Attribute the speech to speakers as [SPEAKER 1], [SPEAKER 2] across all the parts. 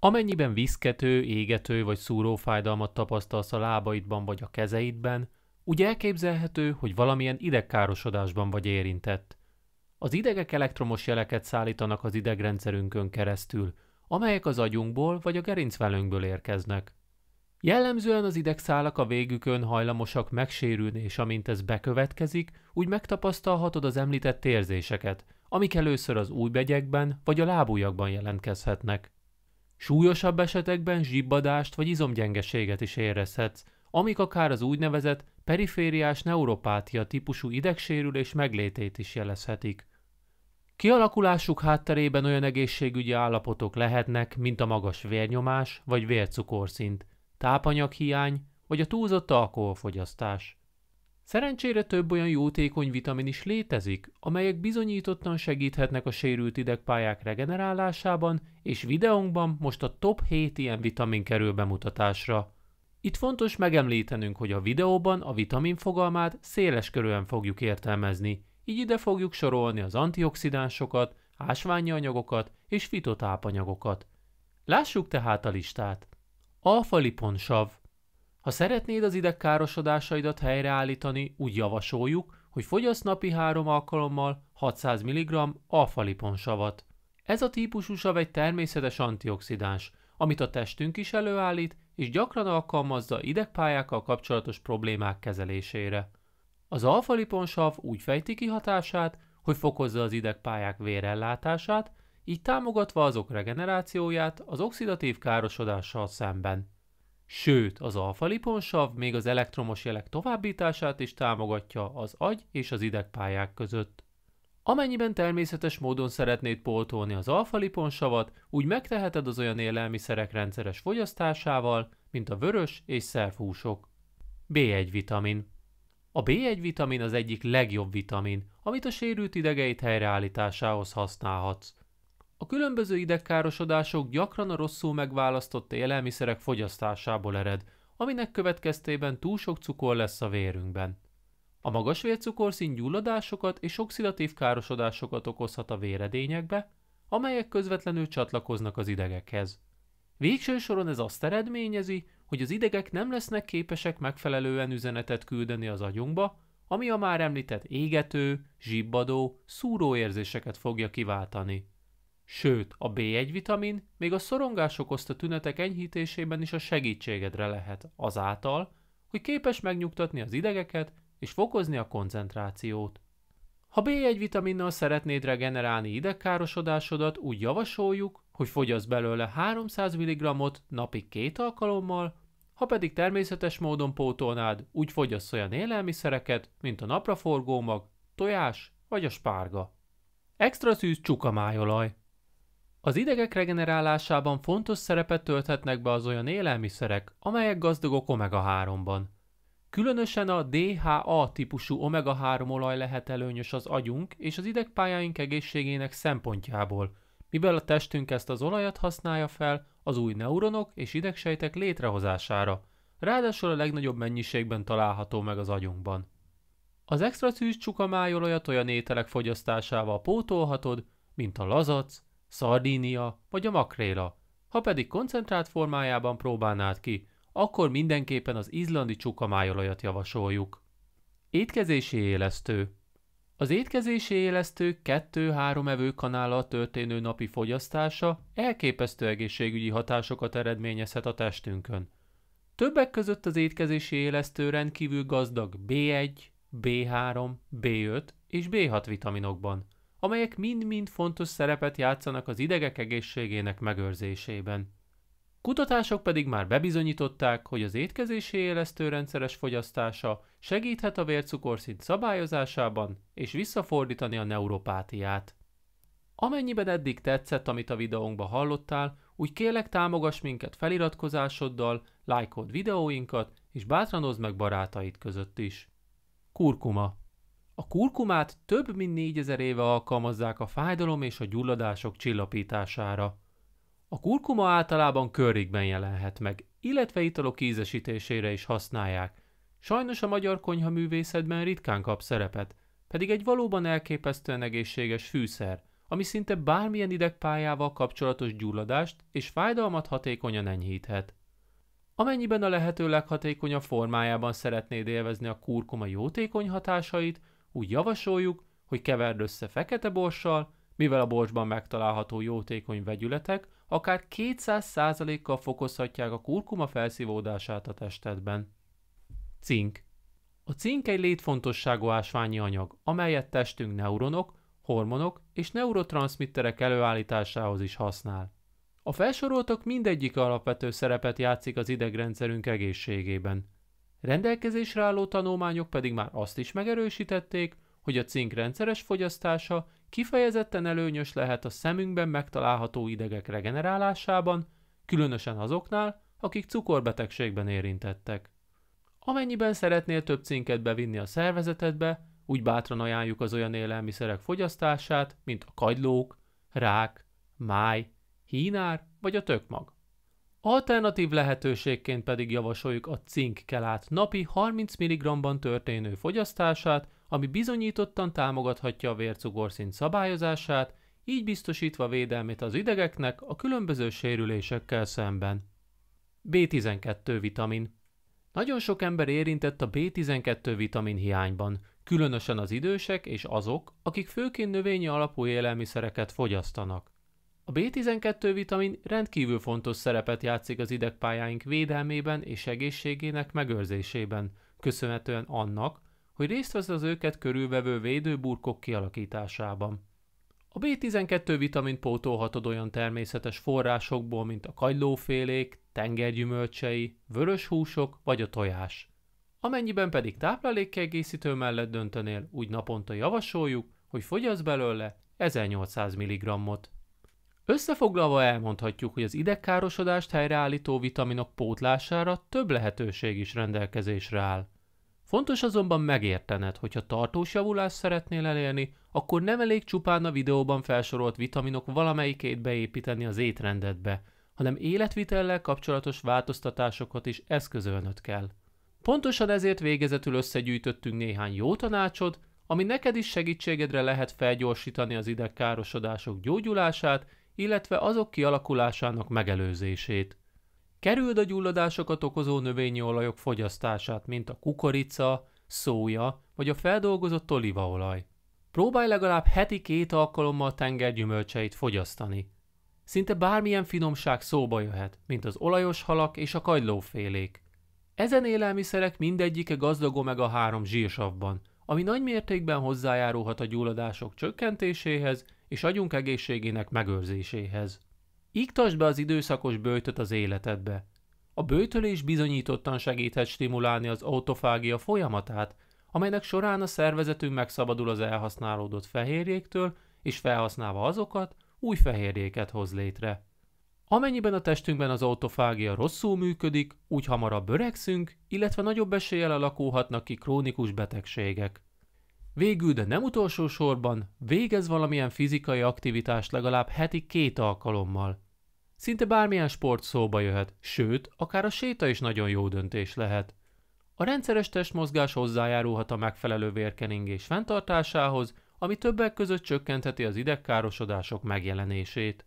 [SPEAKER 1] Amennyiben viszkető, égető vagy szúró fájdalmat tapasztalsz a lábaidban vagy a kezeidben, úgy elképzelhető, hogy valamilyen idegkárosodásban vagy érintett. Az idegek elektromos jeleket szállítanak az idegrendszerünkön keresztül, amelyek az agyunkból vagy a gerincvelőnkből érkeznek. Jellemzően az idegszálak a végükön hajlamosak megsérülni, és amint ez bekövetkezik, úgy megtapasztalhatod az említett érzéseket, amik először az újbegyekben vagy a lábújakban jelentkezhetnek. Súlyosabb esetekben zsibbadást vagy izomgyengeséget is érezhetsz, amik akár az úgynevezett perifériás neuropátia típusú idegsérülés meglétét is jelezhetik. Kialakulásuk hátterében olyan egészségügyi állapotok lehetnek, mint a magas vérnyomás vagy vércukorszint, tápanyaghiány vagy a túlzott alkoholfogyasztás. Szerencsére több olyan jótékony vitamin is létezik, amelyek bizonyítottan segíthetnek a sérült idegpályák regenerálásában, és videónkban most a top 7 ilyen vitamin kerül bemutatásra. Itt fontos megemlítenünk, hogy a videóban a vitamin fogalmát széles körülön fogjuk értelmezni, így ide fogjuk sorolni az antioxidánsokat, ásványi anyagokat és fitotápanyagokat. Lássuk tehát a listát. Alfa-liponsav ha szeretnéd az idegkárosodásaidat helyreállítani, úgy javasoljuk, hogy fogyassz napi három alkalommal 600 mg savat. Ez a típusú sav egy természetes antioxidáns, amit a testünk is előállít, és gyakran alkalmazza idegpályákkal kapcsolatos problémák kezelésére. Az sav úgy fejti ki hatását, hogy fokozza az idegpályák vérellátását, így támogatva azok regenerációját az oxidatív károsodással szemben. Sőt, az alfa-liponsav még az elektromos jelek továbbítását is támogatja az agy és az idegpályák között. Amennyiben természetes módon szeretnéd pótolni az alfa-liponsavat, úgy megteheted az olyan élelmiszerek rendszeres fogyasztásával, mint a vörös és szervhúsok. B1 vitamin A B1 vitamin az egyik legjobb vitamin, amit a sérült idegeit helyreállításához használhatsz. A különböző idegkárosodások gyakran a rosszul megválasztott élelmiszerek fogyasztásából ered, aminek következtében túl sok cukor lesz a vérünkben. A magas vércukorszint gyulladásokat és oxidatív károsodásokat okozhat a véredényekbe, amelyek közvetlenül csatlakoznak az idegekhez. Végső soron ez azt eredményezi, hogy az idegek nem lesznek képesek megfelelően üzenetet küldeni az agyunkba, ami a már említett égető, zsibbadó, szúró érzéseket fogja kiváltani. Sőt, a B1 vitamin még a szorongás okozta tünetek enyhítésében is a segítségedre lehet, azáltal, hogy képes megnyugtatni az idegeket és fokozni a koncentrációt. Ha B1 vitaminnal szeretnéd regenerálni idegkárosodásodat, úgy javasoljuk, hogy fogyasz belőle 300 mg napi két alkalommal, ha pedig természetes módon pótolnád, úgy fogyasz olyan élelmiszereket, mint a napraforgómag, tojás vagy a spárga. Extra szűz csukamájolaj. Az idegek regenerálásában fontos szerepet tölthetnek be az olyan élelmiszerek, amelyek gazdagok omega-3-ban. Különösen a DHA típusú omega-3 olaj lehet előnyös az agyunk és az idegpályáink egészségének szempontjából, mivel a testünk ezt az olajat használja fel az új neuronok és idegsejtek létrehozására, ráadásul a legnagyobb mennyiségben található meg az agyunkban. Az extra szűz csukamájolajat olyan ételek fogyasztásával pótolhatod, mint a lazac, szardínia vagy a makréla. Ha pedig koncentrált formájában próbálnád ki, akkor mindenképpen az izlandi csukamájolajat javasoljuk. Étkezési élesztő Az étkezési élesztő 2-3 evőkanállal történő napi fogyasztása elképesztő egészségügyi hatásokat eredményezhet a testünkön. Többek között az étkezési élesztő rendkívül gazdag B1, B3, B5 és B6 vitaminokban – amelyek mind-mind fontos szerepet játszanak az idegek egészségének megőrzésében. Kutatások pedig már bebizonyították, hogy az étkezési rendszeres fogyasztása segíthet a vércukorszint szabályozásában és visszafordítani a neuropátiát. Amennyiben eddig tetszett, amit a videónkba hallottál, úgy kérlek támogass minket feliratkozásoddal, lájkold videóinkat, és bátranozd meg barátaid között is. Kurkuma a kurkumát több mint négyezer éve alkalmazzák a fájdalom és a gyulladások csillapítására. A kurkuma általában körrikben jelenhet meg, illetve italok ízesítésére is használják. Sajnos a magyar konyha művészetben ritkán kap szerepet, pedig egy valóban elképesztően egészséges fűszer, ami szinte bármilyen idegpályával kapcsolatos gyulladást és fájdalmat hatékonyan enyhíthet. Amennyiben a lehető leghatékonyabb formájában szeretnéd élvezni a kurkuma jótékony hatásait, úgy javasoljuk, hogy keverd össze fekete borssal, mivel a borsban megtalálható jótékony vegyületek akár 200%-kal fokozhatják a kurkuma felszívódását a testedben. Cink A cink egy létfontosságú ásványi anyag, amelyet testünk neuronok, hormonok és neurotranszmitterek előállításához is használ. A felsoroltak mindegyik alapvető szerepet játszik az idegrendszerünk egészségében – Rendelkezésre álló tanulmányok pedig már azt is megerősítették, hogy a cink rendszeres fogyasztása kifejezetten előnyös lehet a szemünkben megtalálható idegek regenerálásában, különösen azoknál, akik cukorbetegségben érintettek. Amennyiben szeretnél több cinket bevinni a szervezetedbe, úgy bátran ajánljuk az olyan élelmiszerek fogyasztását, mint a kagylók, rák, máj, hínár vagy a tökmag. Alternatív lehetőségként pedig javasoljuk a cinkkelát napi 30 mg-ban történő fogyasztását, ami bizonyítottan támogathatja a vércukorszint szabályozását, így biztosítva védelmét az idegeknek a különböző sérülésekkel szemben. B12 vitamin Nagyon sok ember érintett a B12 vitamin hiányban, különösen az idősek és azok, akik főként növényi alapú élelmiszereket fogyasztanak. A B12 vitamin rendkívül fontos szerepet játszik az idegpályáink védelmében és egészségének megőrzésében, köszönhetően annak, hogy részt vesz az őket körülvevő védőburkok kialakításában. A B12 vitamin pótolhatod olyan természetes forrásokból, mint a kagylófélék, tengergyümölcsei, vörös húsok vagy a tojás. Amennyiben pedig táplálékkiegészítő mellett döntenél, úgy naponta javasoljuk, hogy fogyasz belőle 1800 mg-ot. Összefoglalva elmondhatjuk, hogy az idegkárosodást helyreállító vitaminok pótlására több lehetőség is rendelkezésre áll. Fontos azonban megértened, hogy ha tartós javulást szeretnél elérni, akkor nem elég csupán a videóban felsorolt vitaminok valamelyikét beépíteni az étrendedbe, hanem életvitellel kapcsolatos változtatásokat is eszközölnöd kell. Pontosan ezért végezetül összegyűjtöttünk néhány jó tanácsod, ami neked is segítségedre lehet felgyorsítani az idegkárosodások gyógyulását, illetve azok kialakulásának megelőzését. Kerüld a gyulladásokat okozó növényi olajok fogyasztását, mint a kukorica, szója vagy a feldolgozott olívaolaj. Próbálj legalább heti két alkalommal tengergyümölcseit fogyasztani. Szinte bármilyen finomság szóba jöhet, mint az olajos halak és a kagylófélék. Ezen élelmiszerek mindegyike gazdag omega-3 zsírsavban, ami nagy mértékben hozzájárulhat a gyulladások csökkentéséhez és agyunk egészségének megőrzéséhez. Iktasd be az időszakos böjtöt az életedbe. A böjtölés bizonyítottan segíthet stimulálni az autofágia folyamatát, amelynek során a szervezetünk megszabadul az elhasználódott fehérjéktől, és felhasználva azokat, új fehérjéket hoz létre. Amennyiben a testünkben az autofágia rosszul működik, úgy hamarabb öregszünk, illetve nagyobb eséllyel alakulhatnak ki krónikus betegségek. Végül, de nem utolsó sorban, végez valamilyen fizikai aktivitást legalább heti két alkalommal. Szinte bármilyen sport szóba jöhet, sőt, akár a séta is nagyon jó döntés lehet. A rendszeres testmozgás hozzájárulhat a megfelelő vérkeringés fenntartásához, ami többek között csökkentheti az idegkárosodások megjelenését.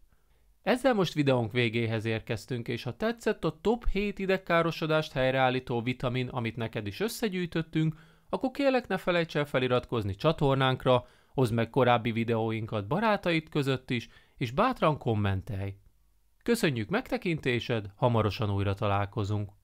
[SPEAKER 1] Ezzel most videónk végéhez érkeztünk, és ha tetszett a top 7 idegkárosodást helyreállító vitamin, amit neked is összegyűjtöttünk, akkor kérlek ne felejts el feliratkozni csatornánkra, hozd meg korábbi videóinkat barátaid között is, és bátran kommentelj. Köszönjük megtekintésed, hamarosan újra találkozunk.